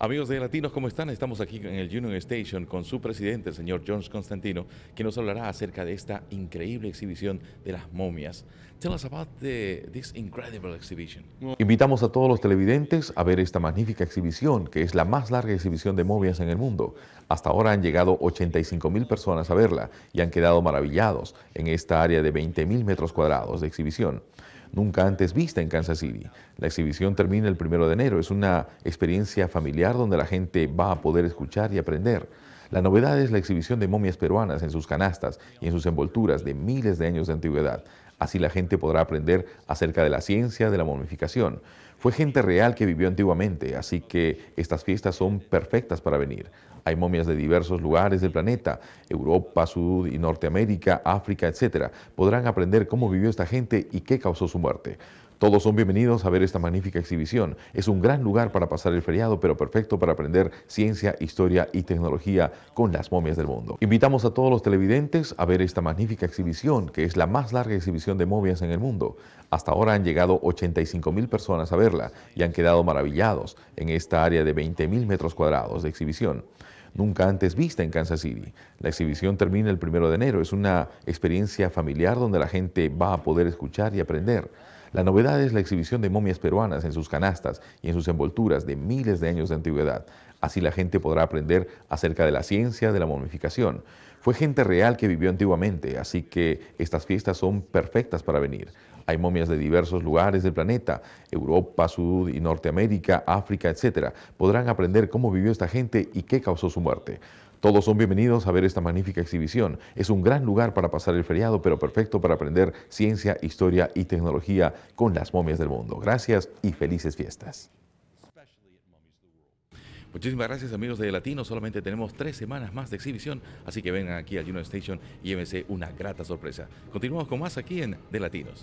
Amigos de Latinos, ¿cómo están? Estamos aquí en el Union Station con su presidente, el señor George Constantino, que nos hablará acerca de esta increíble exhibición de las momias. Tell us about this incredible exhibition. Invitamos a todos los televidentes a ver esta magnífica exhibición, que es la más larga exhibición de momias en el mundo. Hasta ahora han llegado 85 mil personas a verla y han quedado maravillados en esta área de 20 mil metros cuadrados de exhibición nunca antes vista en Kansas City. La exhibición termina el primero de enero. Es una experiencia familiar donde la gente va a poder escuchar y aprender. La novedad es la exhibición de momias peruanas en sus canastas y en sus envolturas de miles de años de antigüedad. Así la gente podrá aprender acerca de la ciencia de la momificación. Fue gente real que vivió antiguamente, así que estas fiestas son perfectas para venir. Hay momias de diversos lugares del planeta, Europa, Sud y Norteamérica, África, etc. Podrán aprender cómo vivió esta gente y qué causó su muerte. Todos son bienvenidos a ver esta magnífica exhibición. Es un gran lugar para pasar el feriado, pero perfecto para aprender ciencia, historia y tecnología con las momias del mundo. Invitamos a todos los televidentes a ver esta magnífica exhibición, que es la más larga exhibición de momias en el mundo. Hasta ahora han llegado 85 mil personas a verla y han quedado maravillados en esta área de 20 mil metros cuadrados de exhibición nunca antes vista en Kansas City. La exhibición termina el primero de enero. Es una experiencia familiar donde la gente va a poder escuchar y aprender. La novedad es la exhibición de momias peruanas en sus canastas y en sus envolturas de miles de años de antigüedad. Así la gente podrá aprender acerca de la ciencia de la momificación. Fue gente real que vivió antiguamente, así que estas fiestas son perfectas para venir. Hay momias de diversos lugares del planeta, Europa, Sud y Norteamérica, África, etc. Podrán aprender cómo vivió esta gente y qué causó su muerte. Todos son bienvenidos a ver esta magnífica exhibición. Es un gran lugar para pasar el feriado, pero perfecto para aprender ciencia, historia y tecnología con las momias del mundo. Gracias y felices fiestas. Muchísimas gracias amigos de Latino, solamente tenemos tres semanas más de exhibición, así que vengan aquí a Juno Station y llévense una grata sorpresa. Continuamos con más aquí en De Latinos.